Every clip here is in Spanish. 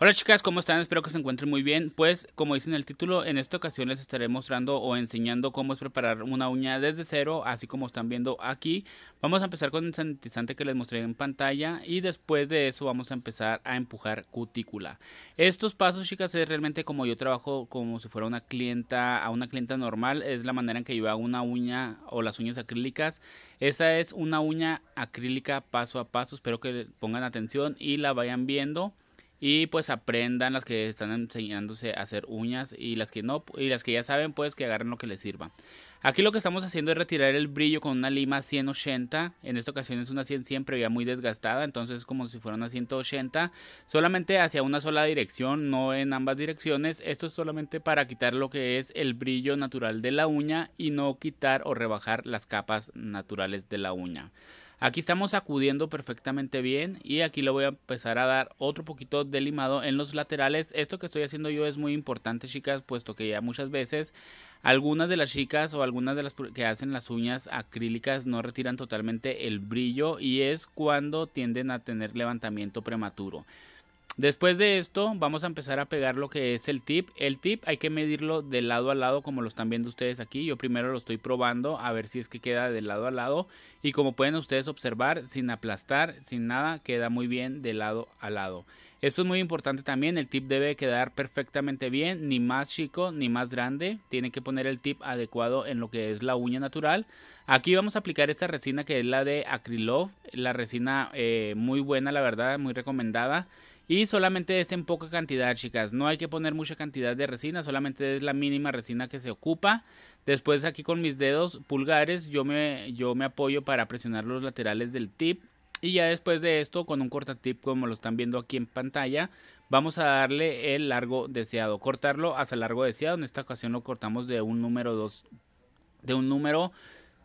Hola chicas, ¿cómo están? Espero que se encuentren muy bien. Pues como dice en el título, en esta ocasión les estaré mostrando o enseñando cómo es preparar una uña desde cero, así como están viendo aquí. Vamos a empezar con el sanitizante que les mostré en pantalla y después de eso vamos a empezar a empujar cutícula. Estos pasos chicas es realmente como yo trabajo como si fuera una clienta, a una clienta normal, es la manera en que yo hago una uña o las uñas acrílicas. Esa es una uña acrílica paso a paso, espero que pongan atención y la vayan viendo y pues aprendan las que están enseñándose a hacer uñas y las que no y las que ya saben pues que agarren lo que les sirva. Aquí lo que estamos haciendo es retirar el brillo con una lima 180, en esta ocasión es una 100 siempre ya muy desgastada, entonces como si fuera una 180, solamente hacia una sola dirección, no en ambas direcciones, esto es solamente para quitar lo que es el brillo natural de la uña y no quitar o rebajar las capas naturales de la uña. Aquí estamos acudiendo perfectamente bien y aquí le voy a empezar a dar otro poquito de limado en los laterales. Esto que estoy haciendo yo es muy importante chicas, puesto que ya muchas veces algunas de las chicas o algunas de las que hacen las uñas acrílicas no retiran totalmente el brillo y es cuando tienden a tener levantamiento prematuro. Después de esto vamos a empezar a pegar lo que es el tip. El tip hay que medirlo de lado a lado como lo están viendo ustedes aquí. Yo primero lo estoy probando a ver si es que queda de lado a lado. Y como pueden ustedes observar, sin aplastar, sin nada, queda muy bien de lado a lado. Esto es muy importante también, el tip debe quedar perfectamente bien, ni más chico ni más grande. Tiene que poner el tip adecuado en lo que es la uña natural. Aquí vamos a aplicar esta resina que es la de Acrylove, la resina eh, muy buena la verdad, muy recomendada. Y solamente es en poca cantidad, chicas. No hay que poner mucha cantidad de resina, solamente es la mínima resina que se ocupa. Después aquí con mis dedos pulgares yo me, yo me apoyo para presionar los laterales del tip. Y ya después de esto, con un cortatip como lo están viendo aquí en pantalla, vamos a darle el largo deseado. Cortarlo hasta el largo deseado. En esta ocasión lo cortamos de un número 2. De un número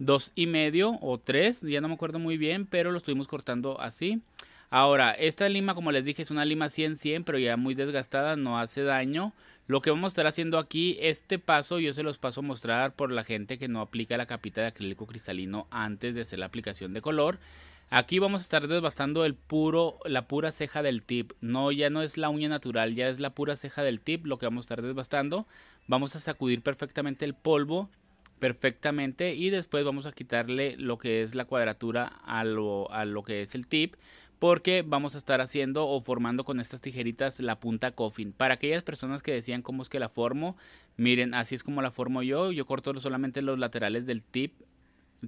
dos y medio o 3 ya no me acuerdo muy bien, pero lo estuvimos cortando así. Ahora, esta lima, como les dije, es una lima 100-100, pero ya muy desgastada, no hace daño. Lo que vamos a estar haciendo aquí, este paso yo se los paso a mostrar por la gente que no aplica la capita de acrílico cristalino antes de hacer la aplicación de color. Aquí vamos a estar desbastando el puro, la pura ceja del tip. No, ya no es la uña natural, ya es la pura ceja del tip lo que vamos a estar desbastando. Vamos a sacudir perfectamente el polvo, perfectamente, y después vamos a quitarle lo que es la cuadratura a lo, a lo que es el tip porque vamos a estar haciendo o formando con estas tijeritas la punta coffin. Para aquellas personas que decían cómo es que la formo, miren, así es como la formo yo. Yo corto solamente los laterales del tip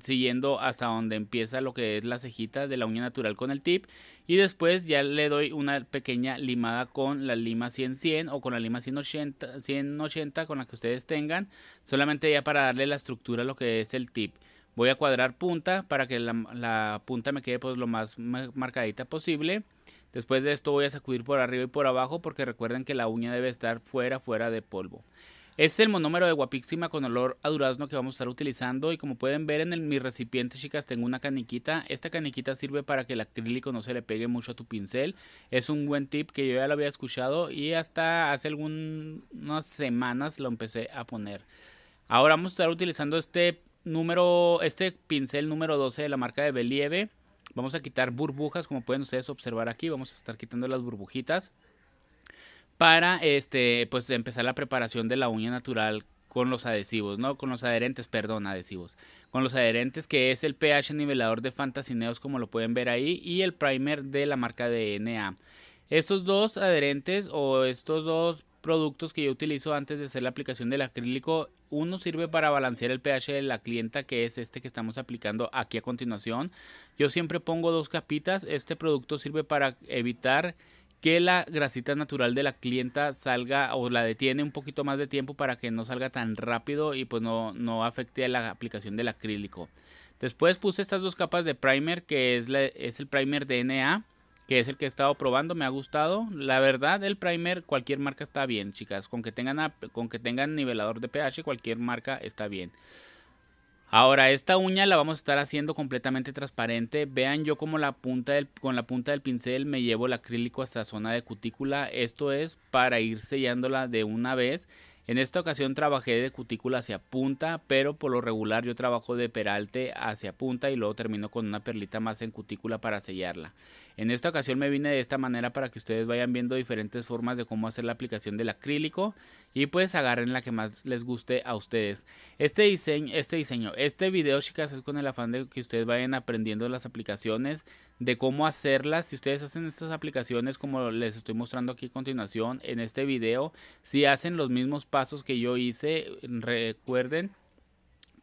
siguiendo hasta donde empieza lo que es la cejita de la uña natural con el tip y después ya le doy una pequeña limada con la lima 100-100 o con la lima 180, 180 con la que ustedes tengan solamente ya para darle la estructura a lo que es el tip Voy a cuadrar punta para que la, punta me quede pues lo más marcadita posible. Después de esto voy a sacudir por arriba y por abajo porque recuerden que la uña debe estar fuera, fuera de polvo. es el monómero de guapíxima con olor a durazno que vamos a estar utilizando y como pueden ver en el, mi recipiente chicas tengo una caniquita. Esta caniquita sirve para que el acrílico no se le pegue mucho a tu pincel. Es un buen tip que yo ya lo había escuchado y hasta hace algunas semanas lo empecé a poner. Ahora vamos a estar utilizando este número, este pincel número 12 de la marca de Believe. Vamos a quitar burbujas, como pueden ustedes observar aquí. Vamos a estar quitando las burbujitas. Para este, pues empezar la preparación de la uña natural con los adhesivos, ¿no? Con los adherentes, perdón, adhesivos. Con los adherentes que es el pH nivelador de Fantasineos como lo pueden ver ahí y el primer de la marca DNA. Estos dos adherentes o estos dos productos que yo utilizo antes de hacer la aplicación del acrílico uno sirve para balancear el pH de la clienta, que es este que estamos aplicando aquí a continuación. Yo siempre pongo dos capitas. Este producto sirve para evitar que la grasita natural de la clienta salga o la detiene un poquito más de tiempo para que no salga tan rápido y pues no, afecte a la aplicación del acrílico. Después puse estas dos capas de primer, que es, es el primer DNA que es el que he estado probando, me ha gustado. La verdad, el primer, cualquier marca está bien, chicas. Con que tengan, con que tengan nivelador de pH, cualquier marca está bien. Ahora, esta uña la vamos a estar haciendo completamente transparente. Vean yo como la punta con la punta del pincel me llevo el acrílico hasta la zona de cutícula. Esto es para ir sellándola de una vez. En esta ocasión trabajé de cutícula hacia punta, pero por lo regular yo trabajo de peralte hacia punta y luego termino con una perlita más en cutícula para sellarla. En esta ocasión me vine de esta manera para que ustedes vayan viendo diferentes formas de cómo hacer la aplicación del acrílico y pues agarren la que más les guste a ustedes. Este diseño, este diseño, este video chicas es con el afán de que ustedes vayan aprendiendo las aplicaciones, de cómo hacerlas. Si ustedes hacen estas aplicaciones como les estoy mostrando aquí a continuación en este video, si hacen los mismos pasos que yo hice, recuerden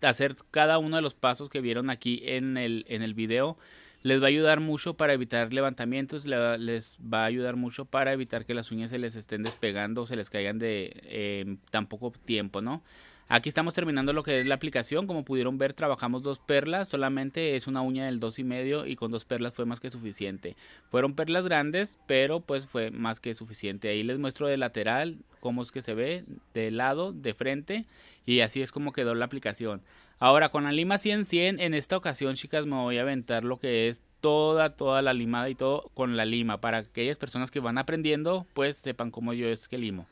hacer cada uno de los pasos que vieron aquí en el, en el video les va a ayudar mucho para evitar levantamientos, les va a ayudar mucho para evitar que las uñas se les estén despegando o se les caigan de eh, tan poco tiempo, ¿no? Aquí estamos terminando lo que es la aplicación, como pudieron ver trabajamos dos perlas, solamente es una uña del 2,5 y con dos perlas fue más que suficiente. Fueron perlas grandes, pero pues fue más que suficiente. Ahí les muestro de lateral cómo es que se ve, de lado, de frente y así es como quedó la aplicación. Ahora con la lima 100-100 en esta ocasión chicas me voy a aventar lo que es toda, toda la limada y todo con la lima para aquellas personas que van aprendiendo pues sepan cómo yo es que limo.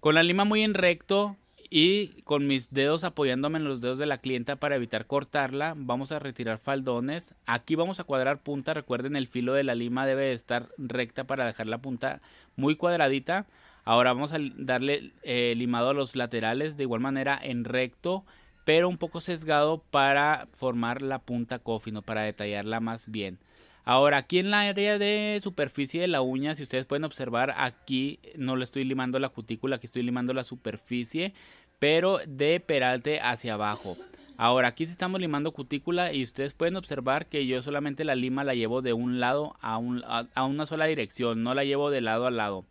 Con la lima muy en recto y con mis dedos apoyándome en los dedos de la clienta para evitar cortarla, vamos a retirar faldones. Aquí vamos a cuadrar punta. Recuerden, el filo de la lima debe estar recta para dejar la punta muy cuadradita. Ahora vamos a darle eh, limado a los laterales de igual manera en recto, pero un poco sesgado para formar la punta cofino, para detallarla más bien. Ahora, aquí en la área de superficie de la uña, si ustedes pueden observar, aquí no le estoy limando la cutícula, aquí estoy limando la superficie, pero de peralte hacia abajo. Ahora, aquí sí estamos limando cutícula y ustedes pueden observar que yo solamente la lima la llevo de un lado a, una sola dirección, no la llevo de lado a lado.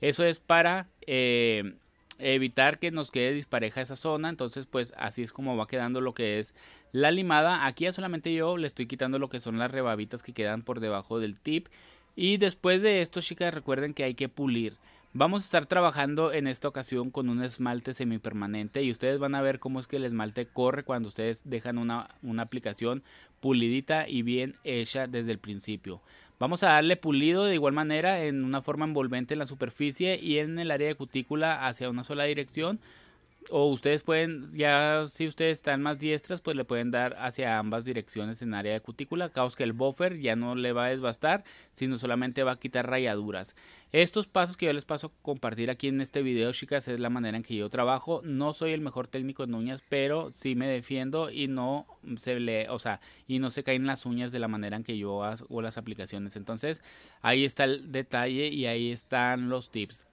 Eso es para... Eh, evitar que nos quede dispareja esa zona. Entonces, pues así es como va quedando lo que es la limada. Aquí ya solamente yo le estoy quitando lo que son las rebabitas que quedan por debajo del tip. Y después de esto, chicas, recuerden que hay que pulir. Vamos a estar trabajando en esta ocasión con un esmalte semipermanente y ustedes van a ver cómo es que el esmalte corre cuando ustedes dejan una, una aplicación pulidita y bien hecha desde el principio. Vamos a darle pulido de igual manera en una forma envolvente en la superficie y en el área de cutícula hacia una sola dirección o ustedes pueden, ya si ustedes están más diestras, pues le pueden dar hacia ambas direcciones en área de cutícula, caos que el buffer ya no le va a desbastar, sino solamente va a quitar rayaduras. Estos pasos que yo les paso a compartir aquí en este video, chicas, es la manera en que yo trabajo. No soy el mejor técnico en uñas, pero sí me defiendo y no se le, o sea, y no se caen las uñas de la manera en que yo hago las aplicaciones. Entonces, ahí está el detalle y ahí están los tips.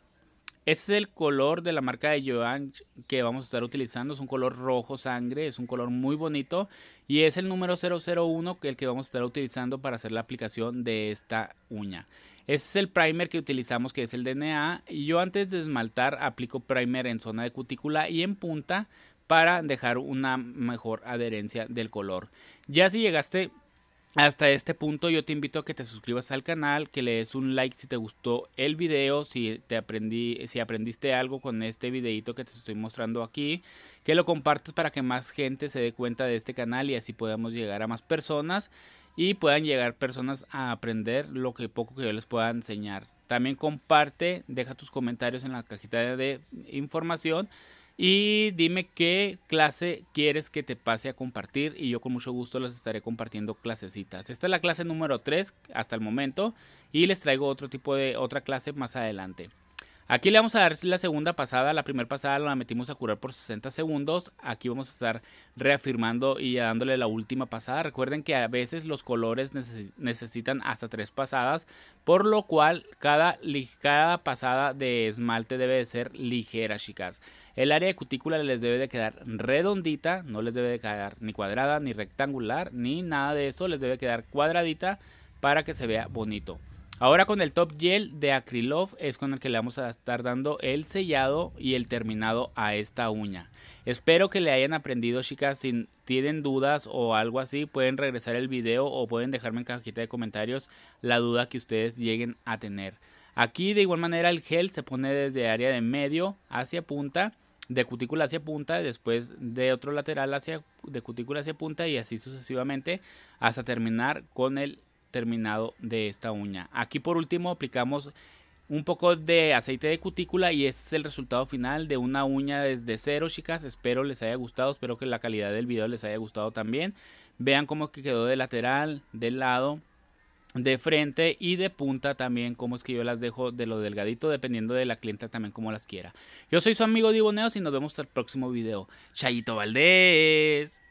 Este es el color de la marca de Joan que vamos a estar utilizando. Es un color rojo sangre, es un color muy bonito. Y es el número 001 el que vamos a estar utilizando para hacer la aplicación de esta uña. Este es el primer que utilizamos que es el DNA. Y yo antes de esmaltar aplico primer en zona de cutícula y en punta para dejar una mejor adherencia del color. Ya si llegaste hasta este punto yo te invito a que te suscribas al canal, que le des un like si te gustó el video, si te aprendí, si aprendiste algo con este videito que te estoy mostrando aquí, que lo compartas para que más gente se dé cuenta de este canal y así podamos llegar a más personas y puedan llegar personas a aprender lo que poco que yo les pueda enseñar. También comparte, deja tus comentarios en la cajita de información y dime qué clase quieres que te pase a compartir y yo con mucho gusto las estaré compartiendo clasecitas. Esta es la clase número 3 hasta el momento y les traigo otro tipo de otra clase más adelante. Aquí le vamos a dar la segunda pasada. La primera pasada la metimos a curar por 60 segundos. Aquí vamos a estar reafirmando y dándole la última pasada. Recuerden que a veces los colores necesitan hasta tres pasadas. Por lo cual cada, pasada de esmalte debe ser ligera, chicas. El área de cutícula les debe de quedar redondita. No les debe de quedar ni cuadrada, ni rectangular, ni nada de eso. Les debe quedar cuadradita para que se vea bonito. Ahora con el top gel de Acrylove es con el que le vamos a estar dando el sellado y el terminado a esta uña. Espero que le hayan aprendido chicas, si tienen dudas o algo así pueden regresar el video o pueden dejarme en cajita de comentarios la duda que ustedes lleguen a tener. Aquí de igual manera el gel se pone desde área de medio hacia punta, de cutícula hacia punta, después de otro lateral hacia de cutícula hacia punta y así sucesivamente hasta terminar con el terminado de esta uña. Aquí por último aplicamos un poco de aceite de cutícula y este es el resultado final de una uña desde cero chicas espero les haya gustado espero que la calidad del video les haya gustado también vean cómo es que quedó de lateral del lado de frente y de punta también como es que yo las dejo de lo delgadito dependiendo de la clienta también como las quiera yo soy su amigo Diboneos y nos vemos hasta el próximo video Chayito Valdés